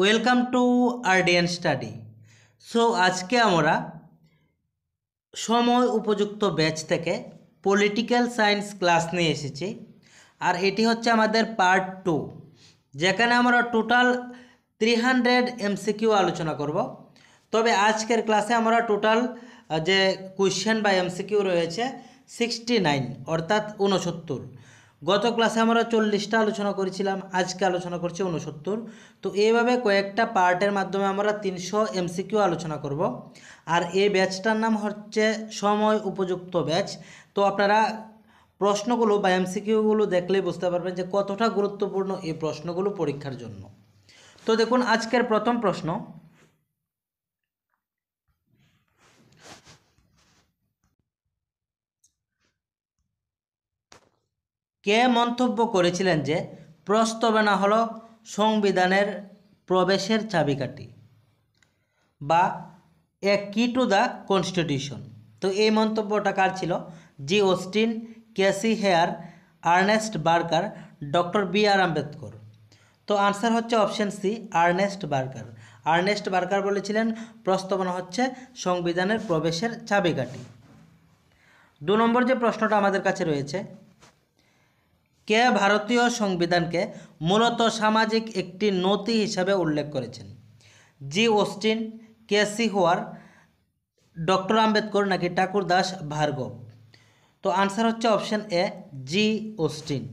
Welcome to আর্ডিয়ান study so আজকে আমরা সময় উপযুক্ত ব্যাচ থেকে পলিটিক্যাল সায়েন্স ক্লাস নিয়ে এসেছি আর এটি হচ্ছে আমাদের পার্ট টু যেখানে আমরা টোটাল থ্রি হান্ড্রেড এমসিকিউ আলোচনা করব তবে আজকের ক্লাসে আমরা টোটাল যে কোয়েশ্চেন বা এমসিকিউ রয়েছে সিক্সটি নাইন অর্থাৎ উনসত্তর গত ক্লাসে আমরা চল্লিশটা আলোচনা করেছিলাম আজকে আলোচনা করছি উনসত্তর তো এইভাবে কয়েকটা পার্টের মাধ্যমে আমরা তিনশো এমসিকিউ আলোচনা করব আর এই ব্যাচটার নাম হচ্ছে সময় উপযুক্ত ব্যাচ তো আপনারা প্রশ্নগুলো বা এমসিকিউগুলো দেখলেই বুঝতে পারবেন যে কতটা গুরুত্বপূর্ণ এই প্রশ্নগুলো পরীক্ষার জন্য তো দেখুন আজকের প্রথম প্রশ্ন কে মন্তব্য করেছিলেন যে প্রস্তাবনা হল সংবিধানের প্রবেশের চাবিকাঠি বা এ কি টু দ্য কনস্টিটিউশন তো এই মন্তব্যটা কার ছিল G Austin K C Wheare Ernest Barker doctor B R Ambedkar তো আনসার হচ্ছে option C Ernest Barker Ernest Barker বলেছিলেন প্রস্তাবনা হচ্ছে সংবিধানের প্রবেশের চাবিকাঠি দু নম্বর যে প্রশ্নটা আমাদের কাছে রয়েছে কে ভারতীয় সংবিধানকে মূলত সামাজিক একটি নথি হিসাবে উল্লেখ করেছেন G Austin K C Wheare doctor Ambedkar নাকি ঠাকুর দাস ভার্গব তো আনসার হচ্ছে অপশান এ জি ওস্টিন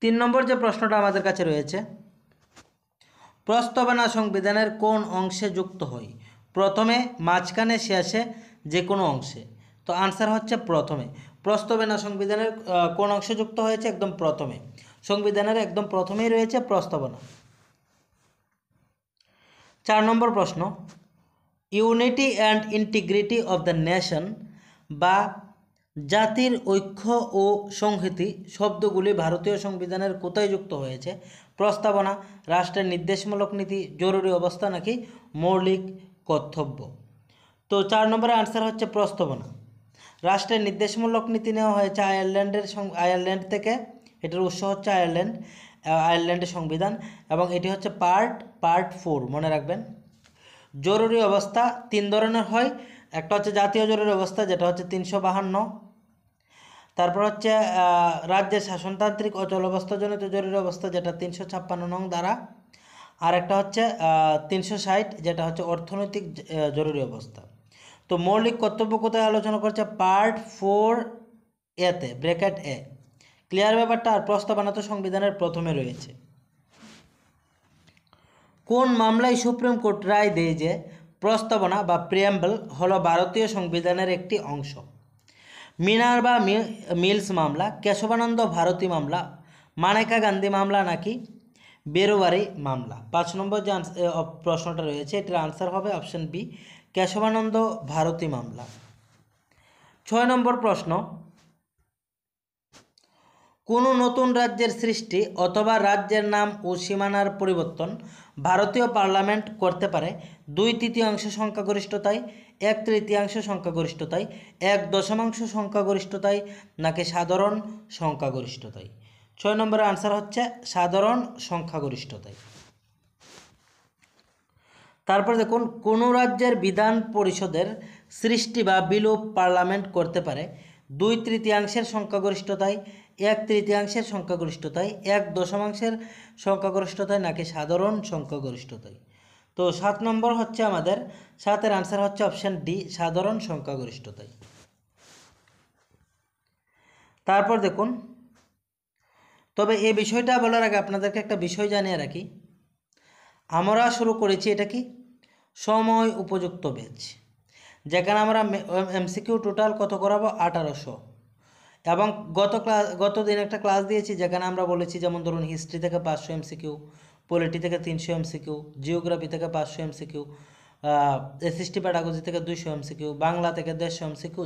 তিন নম্বর যে প্রশ্নটা আমাদের কাছে রয়েছে প্রস্তাবনা সংবিধানের কোন অংশে যুক্ত হয় প্রথমে মাঝখানে শেষে যে কোনো অংশে তো আনসার হচ্ছে প্রথমে না সংবিধানের কোন অংশ যুক্ত হয়েছে একদম প্রথমে সংবিধানের একদম প্রথমেই রয়েছে প্রস্তাবনা চার নম্বর প্রশ্ন unity and integrity of the nation বা জাতির ঐক্য ও সংহতি শব্দগুলি ভারতীয় সংবিধানের কোথায় যুক্ত হয়েছে প্রস্তাবনা রাষ্ট্রের নির্দেশমূলক নীতি জরুরি অবস্থা নাকি মৌলিক কর্তব্য তো চার নম্বরে আনসার হচ্ছে প্রস্তাবনা রাষ্ট্রের নির্দেশমূলক নীতি নেওয়া হয়েছে আয়ারল্যান্ডের আয়ারল্যান্ড থেকে এটার উৎস হচ্ছে আয়ারল্যান্ড আয়ারল্যান্ডের সংবিধান এবং এটি হচ্ছে পার্ট পার্ট ফোর মনে রাখবেন জরুরি অবস্থা তিন ধরনের হয় একটা হচ্ছে জাতীয় জরুরি অবস্থা যেটা হচ্ছে তিনশো বাহান্ন তারপর হচ্ছে রাজ্যের শাসনতান্ত্রিক অচল জরুরি অবস্থা যেটা তিনশো ছাপ্পান্ন নং দ্বারা আর একটা হচ্ছে তিনশো ষাট যেটা হচ্ছে অর্থনৈতিক জরুরি অবস্থা তো মৌলিক কর্তব্য কোথায় আলোচনা করছে পার্ট ফোর এতে ব্র্যাকেট এ ক্লিয়ার ব্যাপারটা আর প্রস্তাবনা তো সংবিধানের প্রথমে রয়েছে কোন মামলায় সুপ্রিম কোর্ট রায় দেয় যে প্রস্তাবনা বা প্রিয়াম্বল হলো ভারতীয় সংবিধানের একটি অংশ মিনার বা মিলস মামলা কেশবানন্দ ভারতী মামলা মানেকা গান্ধী মামলা নাকি বেরোবারি মামলা পাঁচ নম্বর যে প্রশ্নটা রয়েছে এটার আনসার হবে অপশন বি কেশবানন্দ ভারতী মামলা ছয় নম্বর প্রশ্ন কোনো নতুন রাজ্যের সৃষ্টি অথবা রাজ্যের নাম ও সীমানার পরিবর্তন ভারতীয় পার্লামেন্ট করতে পারে দুই তৃতীয়াংশ সংখ্যাগরিষ্ঠতায় এক তৃতীয়াংশ সংখ্যাগরিষ্ঠতায় এক দশমাংশ সংখ্যাগরিষ্ঠতায় নাকি সাধারণ সংখ্যাগরিষ্ঠতায় ছয় নম্বরের আনসার হচ্ছে সাধারণ সংখ্যাগরিষ্ঠতায় তারপরে দেখুন কোনো রাজ্যের বিধান পরিষদের সৃষ্টি বা বিলোপ পার্লামেন্ট করতে পারে দুই তৃতীয়াংশের সংখ্যাগরিষ্ঠতায় এক তৃতীয়াংশের সংখ্যাগরিষ্ঠতায় এক দশমাংশের সংখ্যাগরিষ্ঠতায় নাকি সাধারণ সংখ্যাগরিষ্ঠতায় তো সাত নম্বর হচ্ছে আমাদের সাতের আনসার হচ্ছে অপশান ডি সাধারণ সংখ্যাগরিষ্ঠতায় তারপর দেখুন তবে এই বিষয়টা বলার আগে আপনাদেরকে একটা বিষয় জানিয়ে রাখি আমরা শুরু করেছি এটা কি সময় উপযুক্ত ব্যাচ যেখানে আমরা এমসিকিউ টোটাল কত করাবো আঠারোশো এবং গত ক্লাস গত দিন একটা ক্লাস দিয়েছি যেখানে আমরা বলেছি যেমন ধরুন হিস্ট্রি থেকে পাঁচশো এমসিকিউ পলিটি থেকে তিনশো এমসিকিউ জিওগ্রাফি থেকে পাঁচশো এমসিকিউ এসএসটি প্যাডাগজি থেকে দুইশো এমসিকিউ বাংলা থেকে দেড়শো এমসিকিউ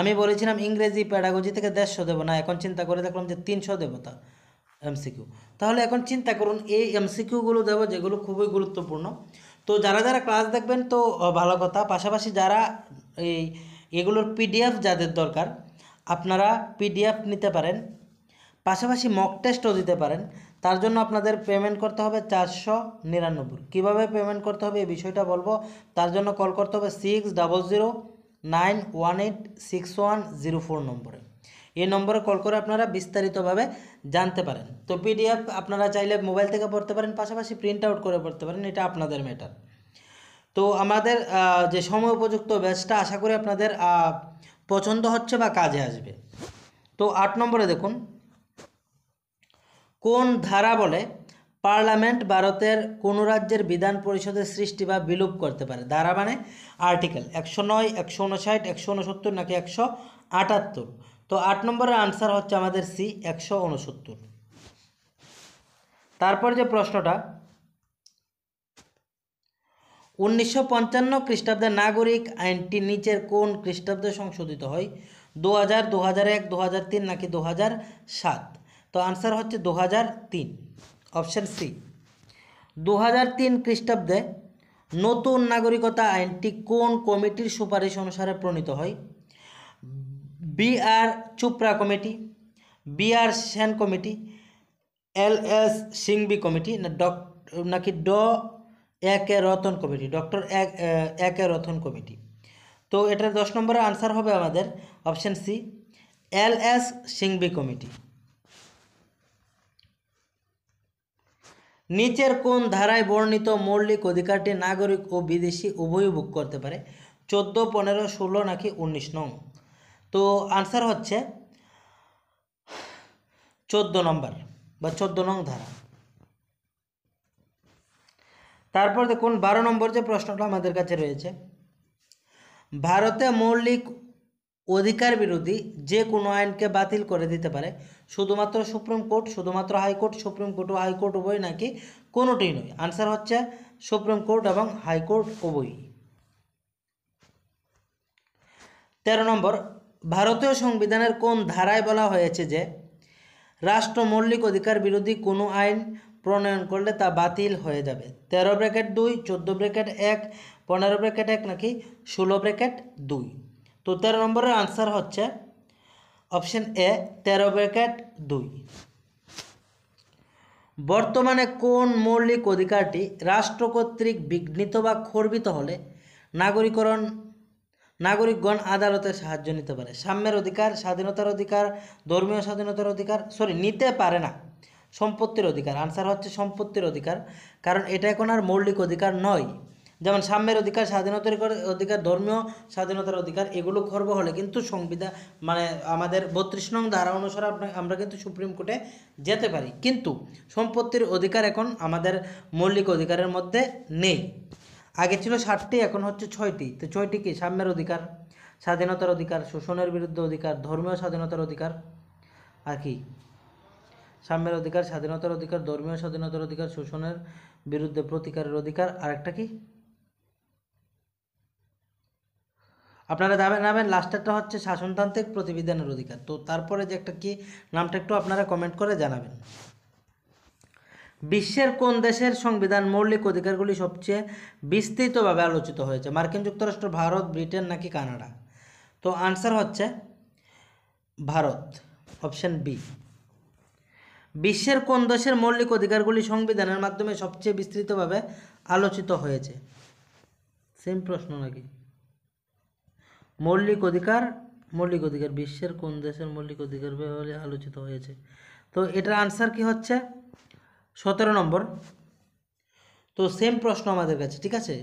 আমি বলেছিলাম ইংরেজি প্যাডাগজি থেকে দেড়শো দেবো না এখন চিন্তা করে দেখলাম যে তিনশো দেবো তা এমসিকিউ তাহলে এখন চিন্তা করুন এই এমসিকিউগুলো দেবো যেগুলো খুবই গুরুত্বপূর্ণ তো যারা যারা ক্লাস দেখবেন তো ভালো কথা পাশাপাশি যারা এই এগুলোর পিডিএফ যাদের দরকার আপনারা পিডিএফ নিতে পারেন পাশাপাশি মক টেস্টও দিতে পারেন তার জন্য আপনাদের পেমেন্ট করতে হবে চারশো নিরানব্বই কীভাবে পেমেন্ট করতে হবে এই বিষয়টা বলবো তার জন্য কল করতে হবে six double zero nine one eight six one zero four নম্বরে এই নম্বরে কল করে আপনারা বিস্তারিতভাবে জানতে পারেন তো পিডিএফ আপনারা চাইলে মোবাইল থেকে পড়তে পারেন পাশাপাশি প্রিন্ট আউট করে পড়তে পারেন এটা আপনাদের ম্যাটার তো আমাদের যে সময় উপযুক্ত ব্যাচটা আশা করি আপনাদের পছন্দ হচ্ছে বা কাজে আসবে তো আট নম্বরে দেখুন কোন ধারা বলে পার্লামেন্ট ভারতের কোন রাজ্যের বিধান পরিষদের সৃষ্টি বা বিলুপ করতে পারে ধারা মানে আর্টিকেল একশো নয় একশো উনষাট একশো উনসত্তর নাকি একশো আটাত্তর তো আট নম্বরের আনসার হচ্ছে আমাদের সি একশো উনসত্তর তারপর যে প্রশ্নটা উনিশশো পঞ্চান্ন খ্রিস্টাব্দে নাগরিক আইনটি নিচের কোন খ্রিস্টাব্দে সংশোধিত হয় দু হাজার দু হাজার এক দু হাজার তিন নাকি দু হাজার সাত তো আনসার হচ্ছে দু হাজার তিন অপশান সি দু হাজার তিন খ্রিস্টাব্দে নতুন নাগরিকতা আইনটি কোন কমিটির সুপারিশ অনুসারে প্রণীত হয় B R Chopra committee B R Sen committee L S Singhvi committee না ডক নাকি ড A K Ratan committee doctor A K Ratan committee তো এটার দশ নম্বরের আনসার হবে আমাদের option C L S Singhvi committee নিচের কোন ধারায় বর্ণিত মৌলিক অধিকারটি নাগরিক ও বিদেশি উভয় ভোগ করতে পারে চোদ্দো পনেরো ষোলো নাকি উনিশ নং তো আনসার হচ্ছে চোদ্দ নম্বর বা চোদ্দ নং ধারা তারপর দেখুন বারো নম্বর যে প্রশ্নটা আমাদের কাছে রয়েছে ভারতে মৌলিক অধিকার বিরোধী যে কোনো আইনকে বাতিল করে দিতে পারে শুধুমাত্র সুপ্রিম কোর্ট শুধুমাত্র হাইকোর্ট সুপ্রিম কোর্ট ও হাইকোর্ট উভয় নাকি কোনোটাই নয় আনসার হচ্ছে সুপ্রিম কোর্ট এবং হাইকোর্ট উভয়ই তেরো নম্বর ভারতীয় সংবিধানের কোন ধারায় বলা হয়েছে যে রাষ্ট্র মৌলিক অধিকার বিরোধী কোনো আইন প্রণয়ন করলে তা বাতিল হয়ে যাবে তেরো ব্র্যাকেট দুই চোদ্দো ব্র্যাকেট এক পনেরো ব্র্যাকেট এক নাকি ষোলো ব্র্যাকেট দুই তো তেরো নম্বরের আনসার হচ্ছে অপশন এ তেরো ব্র্যাকেট দুই বর্তমানে কোন মৌলিক অধিকারটি রাষ্ট্র কর্তৃক বিঘ্নিত বা খর্বিত হলে নাগরিকরণ নাগরিকগণ আদালতের সাহায্য নিতে পারে সাম্যের অধিকার স্বাধীনতার অধিকার ধর্মীয় স্বাধীনতার অধিকার সরি নিতে পারে না সম্পত্তির অধিকার আনসার হচ্ছে সম্পত্তির অধিকার কারণ এটা এখন আর মৌলিক অধিকার নয় যেমন সাম্যের অধিকার স্বাধীনতার অধিকার ধর্মীয় স্বাধীনতার অধিকার এগুলো খর্ব হলে কিন্তু সংবিধান মানে আমাদের বত্রিশ নং ধারা অনুসারে আমরা কিন্তু সুপ্রিম কোর্টে যেতে পারি কিন্তু সম্পত্তির অধিকার এখন আমাদের মৌলিক অধিকারের মধ্যে নেই আগে ছিল ষাটটি এখন হচ্ছে ছয়টি তো ছয়টি কি সাম্যের অধিকার স্বাধীনতার অধিকার শোষণের বিরুদ্ধে অধিকার ধর্মীয় স্বাধীনতার অধিকার আর কি সাম্যের অধিকার স্বাধীনতার অধিকার ধর্মীয় স্বাধীনতার অধিকার শোষণের বিরুদ্ধে প্রতিকারের অধিকার আর একটা কি আপনারা যাবেন নামেন লাস্টেরটা হচ্ছে শাসনতান্ত্রিক প্রতিবিধানের অধিকার তো তারপরে যে একটা কি নামটা একটু আপনারা কমেন্ট করে জানাবেন বিশ্বের কোন দেশের সংবিধান মৌলিক অধিকারগুলি সবচেয়ে বিস্তৃতভাবে আলোচিত হয়েছে মার্কিন যুক্তরাষ্ট্র ভারত ব্রিটেন নাকি কানাডা তো আনসার হচ্ছে ভারত অপশান বি বিশ্বের কোন দেশের মৌলিক অধিকারগুলি সংবিধানের মাধ্যমে সবচেয়ে বিস্তৃতভাবে আলোচিত হয়েছে সেম প্রশ্ন নাকি মৌলিক অধিকার মৌলিক অধিকার বিশ্বের কোন দেশের মৌলিক অধিকার আলোচিত হয়েছে তো এটার আনসার কি হচ্ছে সতেরো নম্বর তো সেম প্রশ্ন আমাদের কাছে ঠিক আছে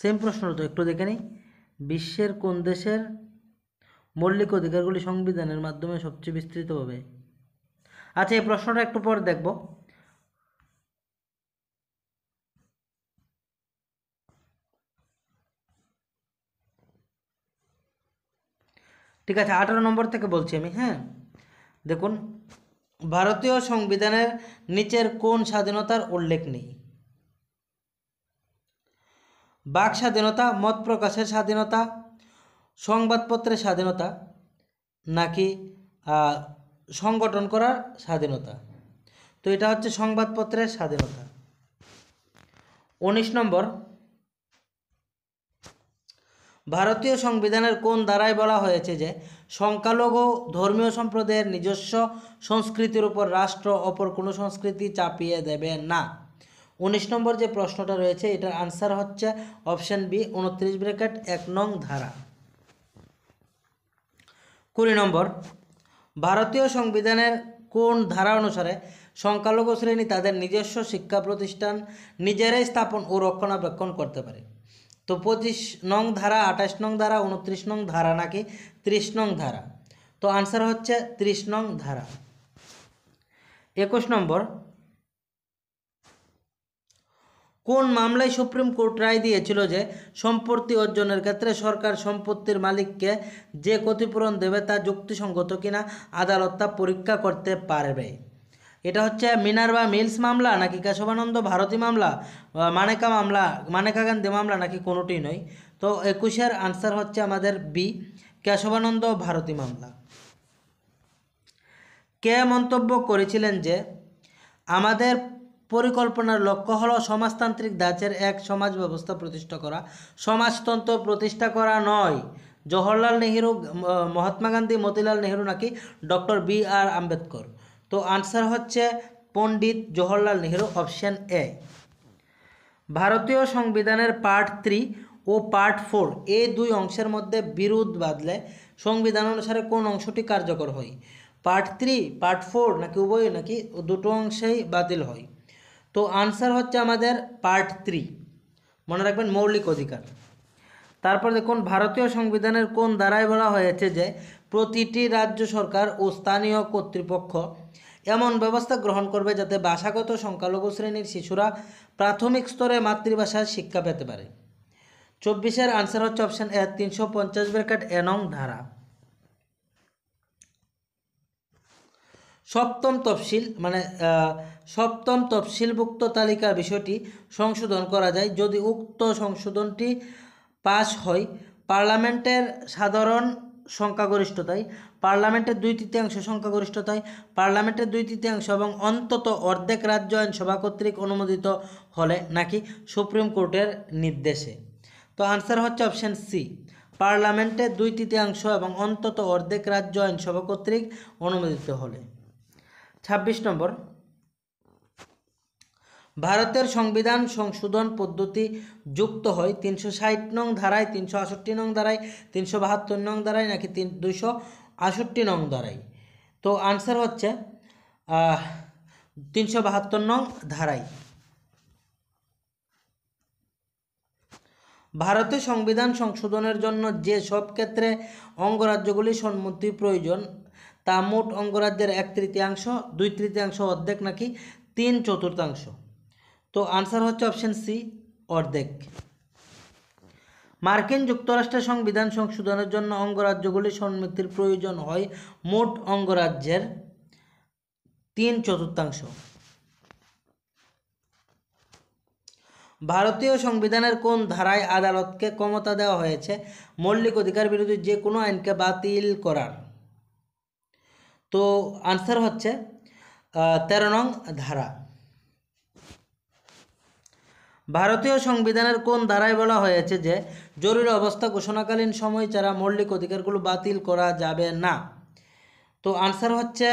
সেম প্রশ্ন তো একটু দেখে নিই বিশ্বের কোন দেশের মৌলিক অধিকারগুলি সংবিধানের মাধ্যমে সবচেয়ে বিস্তৃতভাবে আচ্ছা এই প্রশ্নটা একটু পর দেখব ঠিক আছে আঠারো নম্বর থেকে বলছি আমি হ্যাঁ দেখুন ভারতীয় সংবিধানের নিচের কোন স্বাধীনতার উল্লেখ নেই বাক স্বাধীনতা মত প্রকাশের স্বাধীনতা সংবাদপত্রের স্বাধীনতা নাকি সংগঠন করার স্বাধীনতা তো এটা হচ্ছে সংবাদপত্রের স্বাধীনতা উনিশ নম্বর ভারতীয় সংবিধানের কোন দ্বারাই বলা হয়েছে যে সংখ্যালঘু ধর্মীয় সম্প্রদায়ের নিজস্ব সংস্কৃতির উপর রাষ্ট্র অপর কোনো সংস্কৃতি চাপিয়ে দেবে না উনিশ নম্বর যে প্রশ্নটা রয়েছে এটার আনসার হচ্ছে অপশান বি উনত্রিশ ব্র্যাকেট এক নং ধারা কুড়ি নম্বর ভারতীয় সংবিধানের কোন ধারা অনুসারে সংখ্যালঘু শ্রেণী তাদের নিজস্ব শিক্ষা প্রতিষ্ঠান নিজেরাই স্থাপন ও রক্ষণাবেক্ষণ করতে পারে তো পঁচিশ নং ধারা আঠাশ নং ধারা উনত্রিশ নং ধারা নাকি ত্রিশ নং ধারা তো আনসার হচ্ছে ত্রিশ নং ধারা একুশ নম্বর কোন মামলায় সুপ্রিম কোর্ট রায় দিয়েছিল যে সম্পত্তি অর্জনের ক্ষেত্রে সরকার সম্পত্তির মালিককে যে ক্ষতিপূরণ দেবে তা যুক্তিসঙ্গত কিনা আদালত তা পরীক্ষা করতে পারবে এটা হচ্ছে মিনারবা মিলস মামলা নাকি কেশবানন্দ ভারতী মামলা মানেকা মামলা মানেকা গান্ধী মামলা নাকি কোনোটি নয় তো একুশের আনসার হচ্ছে আমাদের বি কেশবানন্দ ভারতী মামলা কে মন্তব্য করেছিলেন যে আমাদের পরিকল্পনার লক্ষ্য হলো সমাজতান্ত্রিক দাঁচের এক সমাজ ব্যবস্থা প্রতিষ্ঠা করা সমাজতন্ত্র প্রতিষ্ঠা করা নয় জওহরলাল নেহেরু মহাত্মা গান্ধী মতিলাল নেহেরু নাকি ডক্টর বি আর আম্বেদকর তো আনসার হচ্ছে পণ্ডিত জওহরলাল নেহরু অপশান এ ভারতীয় সংবিধানের পার্ট থ্রি ও পার্ট ফোর এই দুই অংশের মধ্যে বিরোধ বাদলে সংবিধান অনুসারে কোন অংশটি কার্যকর হয় পার্ট থ্রি পার্ট ফোর নাকি উভয় নাকি দুটো অংশেই বাতিল হয় তো আনসার হচ্ছে আমাদের পার্ট থ্রি মনে রাখবেন মৌলিক অধিকার তারপর দেখুন ভারতীয় সংবিধানের কোন দ্বারাই বলা হয়েছে যে প্রতিটি রাজ্য সরকার ও স্থানীয় কর্তৃপক্ষ এমন ব্যবস্থা গ্রহণ করবে যাতে ভাষাগত সংখ্যালঘু শ্রেণীর শিশুরা প্রাথমিক স্তরে মাতৃভাষায় শিক্ষা পেতে পারে চব্বিশের আনসার হচ্ছে অপশান এ তিনশো পঞ্চাশ ব্র্যাকেট এনং ধারা সপ্তম তফসিল মানে সপ্তম তফসিলভুক্ত তালিকা বিষয়টি সংশোধন করা যায় যদি উক্ত সংশোধনটি পাশ হয় পার্লামেন্টের সাধারণ সংখ্যাগরিষ্ঠতায় পার্লামেন্টের দুই তৃতীয়াংশ সংখ্যাগরিষ্ঠতায় পার্লামেন্টের দুই তৃতীয়াংশ এবং অন্তত অর্ধেক রাজ্য আইনসভা কর্তৃক অনুমোদিত হলে নাকি সুপ্রিম কোর্টের নির্দেশে তো আনসার হচ্ছে অপশান সি পার্লামেন্টের দুই তৃতীয়াংশ এবং অন্তত অর্ধেক রাজ্য আইনসভা কর্তৃক অনুমোদিত হলে ২৬ নম্বর ভারতের সংবিধান সংশোধন পদ্ধতি যুক্ত হয় তিনশো ষাট নং ধারায় তিনশো আষট্টি নং ধারায় তিনশো বাহাত্তর নং ধারায় নাকি তিন দুইশো আষট্টি নং ধারায় তো আনসার হচ্ছে তিনশো বাহাত্তর নং ধারায় ভারতের সংবিধান সংশোধনের জন্য যে সব ক্ষেত্রে অঙ্গরাজ্যগুলি সম্মতি প্রয়োজন তা মোট অঙ্গরাজ্যের এক তৃতীয়াংশ দুই তৃতীয়াংশ অর্ধেক নাকি তিন চতুর্থাংশ তো আনসার হচ্ছে অপশান সি অর্ধেক মার্কিন যুক্তরাষ্ট্রের সংবিধান সংশোধনের জন্য অঙ্গরাজ্যগুলির সম্মিতির প্রয়োজন হয় মোট অঙ্গরাজ্যের তিন চতুর্থাংশ ভারতীয় সংবিধানের কোন ধারায় আদালতকে ক্ষমতা দেওয়া হয়েছে মৌলিক অধিকার বিরোধী যে কোনো আইনকে বাতিল করার তো আনসার হচ্ছে তেরো নং ধারা ভারতীয় সংবিধানের কোন ধারায় বলা হয়েছে যে জরুরি অবস্থা ঘোষণাকালীন সময় ছাড়া মৌলিক অধিকারগুলো বাতিল করা যাবে না তো আনসার হচ্ছে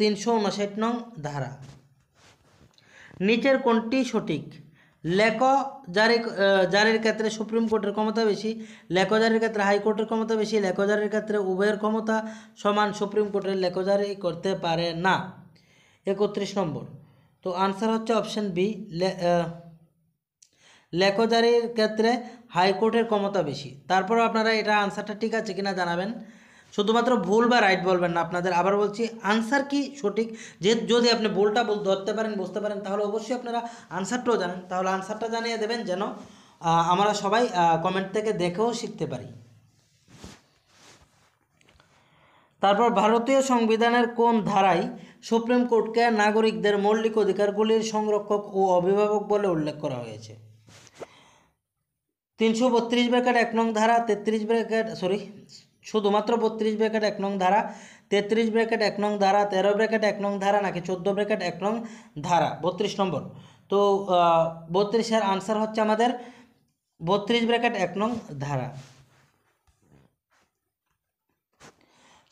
তিনশো উনষাট নং ধারা নিচের কোনটি সঠিক লেখ জারি জারির ক্ষেত্রে সুপ্রিম কোর্টের ক্ষমতা বেশি লেখ জারির ক্ষেত্রে হাইকোর্টের ক্ষমতা বেশি লেখ জারির ক্ষেত্রে উভয়ের ক্ষমতা সমান সুপ্রিম কোর্টের লেখ জারি করতে পারে না একত্রিশ নম্বর তো আনসার হচ্ছে অপশান বি লেখজারির ক্ষেত্রে হাইকোর্টের ক্ষমতা বেশি তারপর আপনারা এটা আনসারটা ঠিক আছে কিনা জানাবেন শুধুমাত্র ভুল বা রাইট বলবেন না আপনাদের আবার বলছি আনসার কি সঠিক যে যদি আপনি ভুলটা ধরতে পারেন বুঝতে পারেন তাহলে অবশ্যই আপনারা আনসারটাও জানেন তাহলে আনসারটা জানিয়ে দেবেন যেন আমরা সবাই কমেন্ট থেকে দেখেও শিখতে পারি তারপর ভারতীয় সংবিধানের কোন ধারায় সুপ্রিম কোর্টকে নাগরিকদের মৌলিক অধিকারগুলির সংরক্ষক ও অভিভাবক বলে উল্লেখ করা হয়েছে তিনশো বত্রিশ ব্র্যাকেট এক নং ধারা তেত্রিশ ব্র্যাকেট সরি শুধুমাত্র বত্রিশ ব্র্যাকেট এক নং ধারা তেত্রিশ ব্র্যাকেট এক নং ধারা তেরো ব্র্যাকেট এক নং ধারা নাকি চোদ্দো ব্র্যাকেট এক নং ধারা বত্রিশ নম্বর তো বত্রিশের আনসার হচ্ছে আমাদের বত্রিশ ব্র্যাকেট এক নং ধারা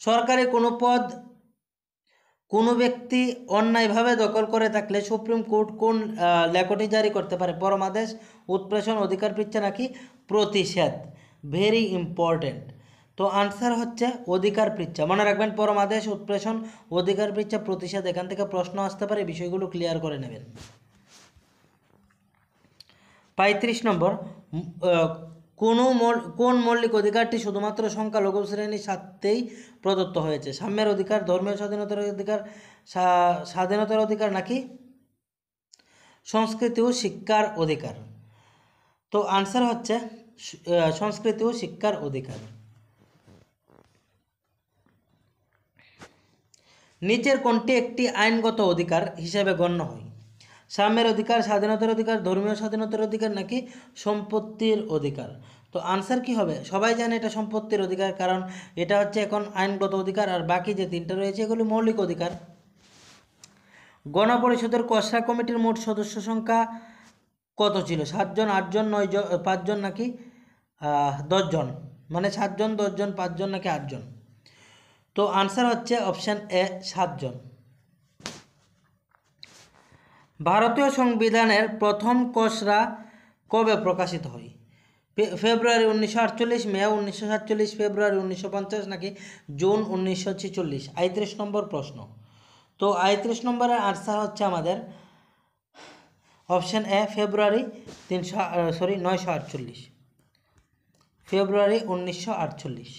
সরকারি কোনো পদ কোনো ব্যক্তি অন্যায়ভাবে দখল করে থাকলে সুপ্রিম কোর্ট কোন লেখটি জারি করতে পারে পরমাদেশ উৎপ্রেষণ অধিকার পিচ্ছে নাকি প্রতিষেধ ভেরি ইম্পর্টেন্ট তো আনসার হচ্ছে অধিকার পৃচ্ছা মনে রাখবেন পরম আদেশ উৎপ্রেষণ অধিকার পৃচ্ছা প্রতিষেধ এখান থেকে প্রশ্ন আসতে পারে বিষয়গুলো ক্লিয়ার করে নেবেন পঁয়ত্রিশ নম্বর কোনো কোন মৌলিক অধিকারটি শুধুমাত্র সংখ্যা লঘু শ্রেণীর স্বার্থেই প্রদত্ত হয়েছে সাম্যের অধিকার ধর্মীয় স্বাধীনতার অধিকার স্বাধীনতার অধিকার নাকি সংস্কৃতি ও শিক্ষার অধিকার তো আনসার হচ্ছে সংস্কৃতি ও শিক্ষার অধিকার নিচের কোনটি একটি আইনগত অধিকার হিসেবে গণ্য হয় সাম্যের অধিকার স্বাধীনতার অধিকার ধর্মীয় স্বাধীনতার অধিকার নাকি সম্পত্তির অধিকার তো আনসার কি হবে সবাই জানে এটা সম্পত্তির অধিকার কারণ এটা হচ্ছে এখন আইনগত অধিকার আর বাকি যে তিনটা রয়েছে এগুলি মৌলিক অধিকার গণপরিষদের কসরা কমিটির মোট সদস্য সংখ্যা কত ছিল সাতজন আটজন নয়জন পাঁচজন নাকি দশজন মানে সাতজন দশজন পাঁচজন নাকি আটজন তো আনসার হচ্ছে অপশান এ সাতজন ভারতীয় সংবিধানের প্রথম কসরা কবে প্রকাশিত হয় ফেব্রুয়ারি উনিশশো আটচল্লিশ মে উনিশশো সাতচল্লিশ ফেব্রুয়ারি উনিশশো পঞ্চাশ নাকি জুন উনিশশো ছেচল্লিশ নম্বর প্রশ্ন তো আয়ত্রিশ নম্বরের আনসার হচ্ছে আমাদের অপশান এ ফেব্রুয়ারি তিনশো সরি নয়শো আটচল্লিশ ফেব্রুয়ারি উনিশশো আটচল্লিশ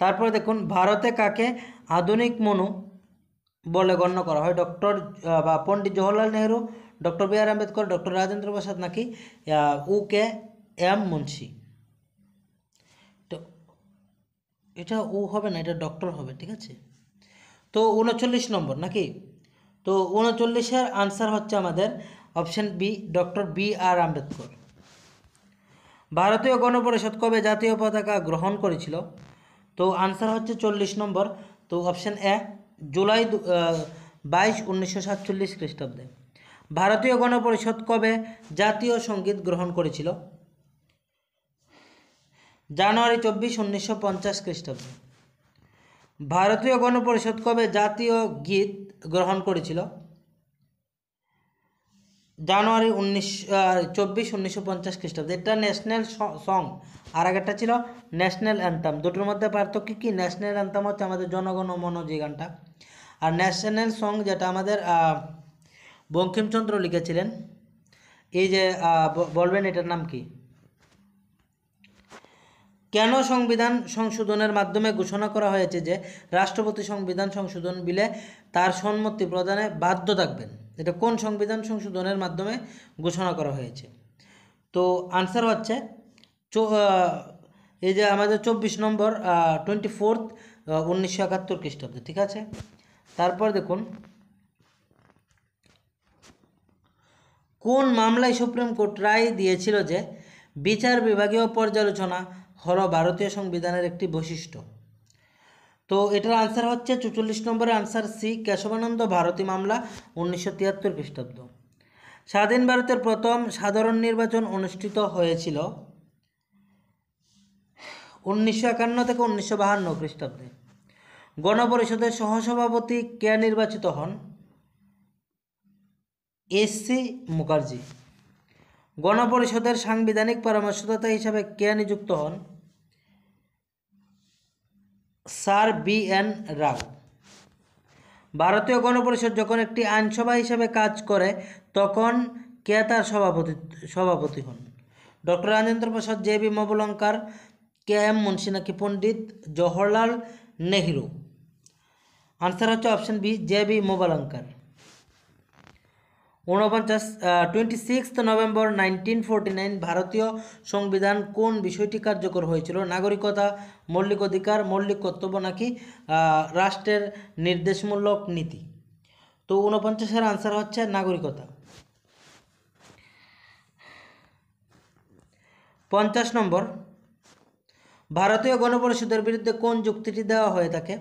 তারপরে দেখুন ভারতে কাকে আধুনিক মনু বলে গণ্য করা হয় ডক্টর বা Pandit Jawaharlal Nehru doctor B R Ambedkar doctor Rajendra Prasad নাকি উ কে এম মুন্সি তো এটা উ হবে না এটা ডক্টর হবে ঠিক আছে তো উনচল্লিশ নম্বর নাকি তো উনচল্লিশের আনসার হচ্ছে আমাদের option B doctor B R Ambedkar ভারতীয় গণপরিষদ কবে জাতীয় পতাকা গ্রহণ করেছিল তো আনসার হচ্ছে চল্লিশ নম্বর তো অপশান এ জুলাই বাইশ উনিশশো সাতচল্লিশ খ্রিস্টাব্দে ভারতীয় গণপরিষদ কবে জাতীয় সঙ্গীত গ্রহণ করেছিল জানুয়ারি চব্বিশ উনিশশো পঞ্চাশ খ্রিস্টাব্দে ভারতীয় গণপরিষদ কবে জাতীয় গীত গ্রহণ করেছিল জানুয়ারি উনিশ চব্বিশ উনিশশো পঞ্চাশ খ্রিস্টাব্দে এটা ন্যাশনাল সং আর একটা ছিল ন্যাশনাল অ্যান্থাম দুটোর মধ্যে পার্থক্য কী ন্যাশনাল অ্যান্থাম হচ্ছে আমাদের জনগণ মন যে গানটা আর ন্যাশনাল সং যেটা আমাদের বঙ্কিমচন্দ্র লিখেছিলেন এই যে বলবেন এটার নাম কি কেন সংবিধান সংশোধনের মাধ্যমে ঘোষণা করা হয়েছে যে রাষ্ট্রপতি সংবিধান সংশোধন বিলে তার সম্মতি প্রদানে বাধ্য থাকবেন এটা কোন সংবিধান সংশোধনের মাধ্যমে ঘোষণা করা হয়েছে তো আনসার হচ্ছে এই যে আমাদের চব্বিশ নম্বর টোয়েন্টি ফোর্থ উনিশশো একাত্তর খ্রিস্টাব্দে ঠিক আছে তারপর দেখুন কোন মামলায় সুপ্রিম কোর্ট রায় দিয়েছিল যে বিচার বিভাগীয় পর্যালোচনা হল ভারতীয় সংবিধানের একটি বৈশিষ্ট্য তো এটার আনসার হচ্ছে চুচল্লিশ নম্বরের আনসার সি কেশবানন্দ ভারতী মামলা উনিশশো তিয়াত্তর খ্রিস্টাব্দ স্বাধীন ভারতের প্রথম সাধারণ নির্বাচন অনুষ্ঠিত হয়েছিল উনিশশো একান্ন থেকে উনিশশো বাহান্ন খ্রিস্টাব্দে গণপরিষদের সহসভাপতি কে নির্বাচিত হন এস সি মুখার্জি গণপরিষদের সাংবিধানিক পরামর্শদাতা হিসাবে কে নিযুক্ত হন স্যার বি এন রাও ভারতীয় গণপরিষদ যখন একটি আইনসভা হিসেবে কাজ করে তখন কে তার সভাপতি সভাপতি হন doctor Rajendra Prasad J B Mavalankar K M Munshi নাকি পণ্ডিত জওহরলাল নেহরু আনসার হচ্ছে option B J B Mavalankar ঊনপঞ্চাশ twenty sixth November nineteen forty nine ভারতীয় সংবিধান কোন বিষয়টি কার্যকর হয়েছিল নাগরিকতা মৌলিক অধিকার মৌলিক কর্তব্য নাকি রাষ্ট্রের নির্দেশমূলক নীতি তো উনপঞ্চাশের আনসার হচ্ছে নাগরিকতা পঞ্চাশ নম্বর ভারতীয় গণপরিষদের বিরুদ্ধে কোন যুক্তিটি দেওয়া হয়ে থাকে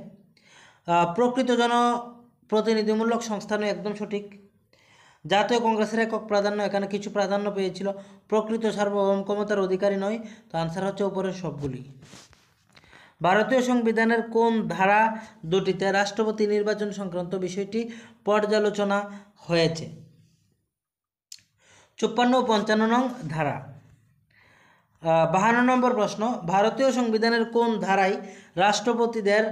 প্রকৃত জনপ্রতিনিধিমূলক সংস্থানও একদম সঠিক জাতীয় কংগ্রেসের একক প্রাধান্য এখানে কিছু প্রাধান্য পেয়েছিল প্রকৃত সার্বভৌম ক্ষমতার অধিকারী নয় তো আনসার হচ্ছে উপরের সবগুলি ভারতীয় সংবিধানের কোন ধারা দুটিতে রাষ্ট্রপতি নির্বাচন সংক্রান্ত বিষয়টি পর্যালোচনা হয়েছে চুপ্পান্ন ও পঞ্চান্ন নং ধারা বাহান্ন নম্বর প্রশ্ন ভারতীয় সংবিধানের কোন ধারায় রাষ্ট্রপতিদের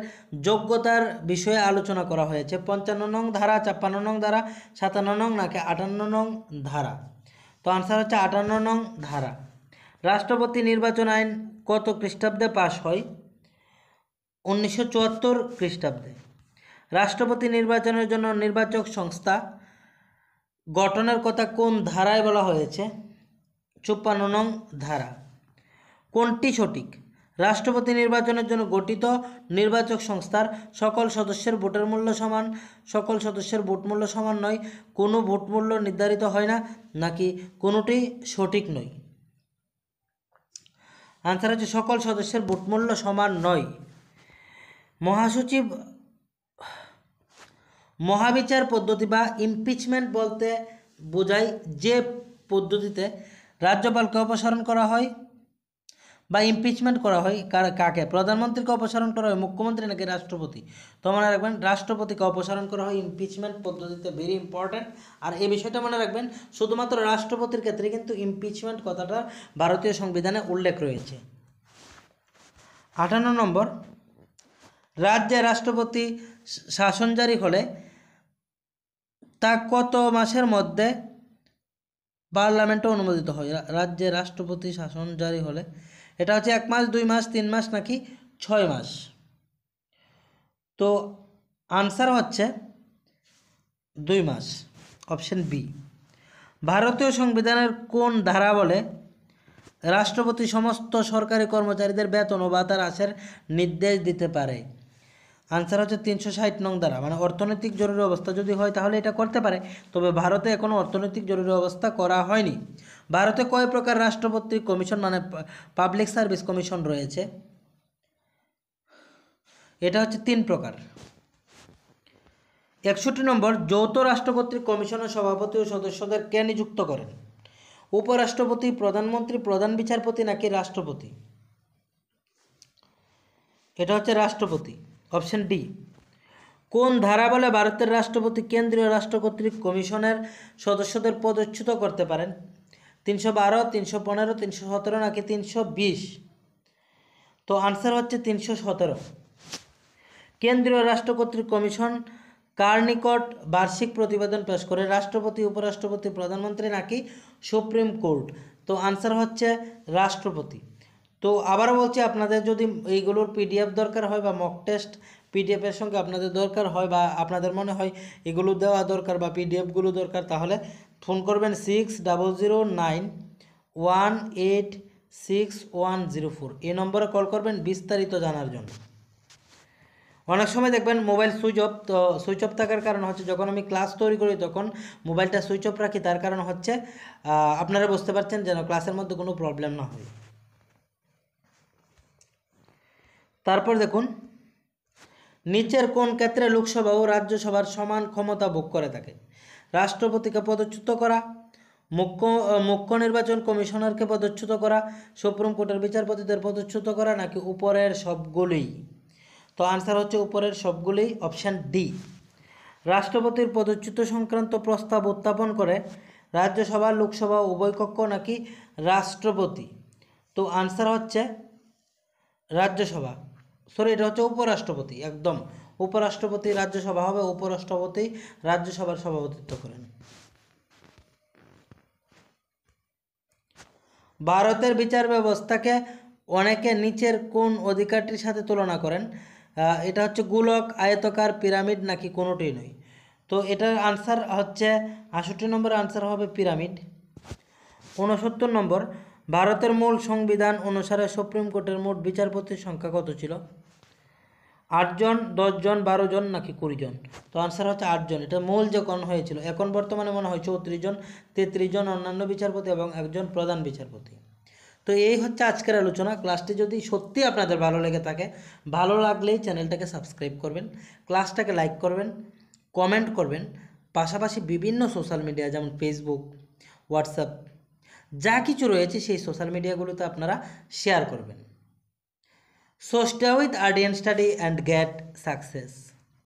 যোগ্যতার বিষয়ে আলোচনা করা হয়েছে পঞ্চান্ন নং ধারা ছাপ্পান্ন নং ধারা সাতান্ন নং নাকি আটান্ন নং ধারা তো আনসার হচ্ছে আটান্ন নং ধারা রাষ্ট্রপতি নির্বাচন আইন কত খ্রিস্টাব্দে পাশ হয় উনিশশো চুয়াত্তর খ্রিস্টাব্দে রাষ্ট্রপতি নির্বাচনের জন্য নির্বাচক সংস্থা গঠনের কথা কোন ধারায় বলা হয়েছে চুপ্পান্ন নং ধারা কোনটি সঠিক রাষ্ট্রপতি নির্বাচনের জন্য গঠিত নির্বাচক সংস্থার সকল সদস্যের ভোটের মূল্য সমান সকল সদস্যের ভোট মূল্য সমান নয় কোনো ভোট মূল্য নির্ধারিত হয় না নাকি কোনোটি সঠিক নয় আনসার হচ্ছে সকল সদস্যের ভোট মূল্য সমান নয় মহাসচিব মহাবিচার পদ্ধতি বা ইমপিচমেন্ট বলতে বোঝায় যে পদ্ধতিতে রাজ্যপালকে অপসারণ করা হয় বা ইমপিচমেন্ট করা হয় কাকে প্রধানমন্ত্রীকে অপসারণ করা হয় মুখ্যমন্ত্রী নাকি রাষ্ট্রপতি তো মনে রাখবেন রাষ্ট্রপতিকে অপসারণ করা হয় ইমপিচমেন্ট পদ্ধতিতে ভেরি ইম্পর্ট্যান্ট আর এই বিষয়টা মনে রাখবেন শুধুমাত্র রাষ্ট্রপতির ক্ষেত্রে কিন্তু ইমপিচমেন্ট কথাটা ভারতীয় সংবিধানে উল্লেখ রয়েছে আটান্ন নম্বর রাজ্যে রাষ্ট্রপতি শাসন জারি হলে তা কত মাসের মধ্যে পার্লামেন্টে অনুমোদিত হয় রাজ্যে রাষ্ট্রপতি শাসন জারি হলে এটা হচ্ছে এক মাস দুই মাস তিন মাস নাকি ছয় মাস তো আনসার হচ্ছে দুই মাস অপশন বি ভারতীয় সংবিধানের কোন ধারা বলে রাষ্ট্রপতি সমস্ত সরকারি কর্মচারীদের বেতন ও বাতার আশের নির্দেশ দিতে পারে আনসার হচ্ছে তিনশো ষাট নং দ্বারা মানে অর্থনৈতিক জরুরি অবস্থা যদি হয় তাহলে এটা করতে পারে তবে ভারতে এখনও অর্থনৈতিক জরুরি অবস্থা করা হয়নি ভারতে কয় প্রকার রাষ্ট্রপতি কমিশন মানে পাবলিক সার্ভিস কমিশন রয়েছে এটা হচ্ছে তিন প্রকার একষট্টি নম্বর যৌথ রাষ্ট্রপতি কমিশনের সভাপতি ও সদস্যদের কে নিযুক্ত করেন উপরাষ্ট্রপতি প্রধানমন্ত্রী প্রধান বিচারপতি নাকি রাষ্ট্রপতি এটা হচ্ছে রাষ্ট্রপতি অপশন ডি কোন ধারা বলে ভারতের রাষ্ট্রপতি কেন্দ্রীয় রাষ্ট্র কর্তৃক কমিশনের সদস্যদের পদচ্যুত করতে পারেন তিনশো বারো তিনশো পনেরো তিনশো সতেরো নাকি তিনশো বিশ তো আনসার হচ্ছে তিনশো সতেরো কেন্দ্রীয় রাষ্ট্র কর্তৃক কমিশন কার নিকট বার্ষিক প্রতিবেদন পেশ করে রাষ্ট্রপতি উপরাষ্ট্রপতি প্রধানমন্ত্রী নাকি সুপ্রিম কোর্ট তো আনসার হচ্ছে রাষ্ট্রপতি তো আবারও বলছি আপনাদের যদি এইগুলোর পিডিএফ দরকার হয় বা মক টেস্ট পিডিএফের সঙ্গে আপনাদের দরকার হয় বা আপনাদের মনে হয় এগুলো দেওয়া দরকার বা পিডিএফগুলো দরকার তাহলে ফোন করবেন six double zero nine one eight six one zero four এই নম্বরে কল করবেন বিস্তারিত জানার জন্য অনেক সময় দেখবেন মোবাইল সুইচ অফ তো সুইচ অফ থাকার কারণ হচ্ছে যখন আমি ক্লাস তৈরি করি তখন মোবাইলটা সুইচ অফ রাখি তার কারণ হচ্ছে আপনারা বুঝতে পারছেন যেন ক্লাসের মধ্যে কোনো প্রবলেম না হয় তারপর দেখুন নিচের কোন ক্ষেত্রে লোকসভা ও রাজ্যসভার সমান ক্ষমতা ভোগ করে থাকে রাষ্ট্রপতিকে পদচ্যুত করা মুখ্য মুখ্য নির্বাচন কমিশনারকে পদচ্যুত করা সুপ্রিম কোর্টের বিচারপতিদের পদচ্যুত করা নাকি উপরের সবগুলোই তো আনসার হচ্ছে উপরের সবগুলোই অপশান ডি রাষ্ট্রপতির পদচ্যুত সংক্রান্ত প্রস্তাব উত্থাপন করে রাজ্যসভা লোকসভা উভয় কক্ষ নাকি রাষ্ট্রপতি তো আনসার হচ্ছে রাজ্যসভা সরি এটা হচ্ছে উপরাষ্ট্রপতি একদম উপরাষ্ট্রপতি রাজ্যসভা হবে উপরাষ্ট্রপতি রাজ্যসভার সভাপতিত্ব করেন ভারতের বিচার ব্যবস্থাকে অনেকে নিচের কোন অধিকারটির সাথে তুলনা করেন এটা হচ্ছে গোলক আয়তকার পিরামিড নাকি কোনোটি নয় তো এটার আনসার হচ্ছে আষট্টি নম্বর আনসার হবে পিরামিড ঊনসত্তর নম্বর ভারতের মূল সংবিধান অনুসারে সুপ্রিম কোর্টের মোট বিচারপতির সংখ্যা কত ছিল আটজন দশজন বারো জন নাকি কুড়িজন তো আনসার হচ্ছে আটজন এটা মূল যে হয়েছিল এখন বর্তমানে মনে হয় চৌত্রিশ জন তেত্রিশ জন অন্যান্য বিচারপতি এবং একজন প্রধান বিচারপতি তো এই হচ্ছে আজকের আলোচনা ক্লাসটি যদি সত্যি আপনাদের ভালো লেগে থাকে ভালো লাগলেই চ্যানেলটাকে সাবস্ক্রাইব করবেন ক্লাসটাকে লাইক করবেন কমেন্ট করবেন পাশাপাশি বিভিন্ন সোশ্যাল মিডিয়া যেমন ফেসবুক হোয়াটসঅ্যাপ যা কিছু রয়েছে সেই সোশ্যাল মিডিয়াগুলোতে আপনারা শেয়ার করবেন So stay with audience Study and get success.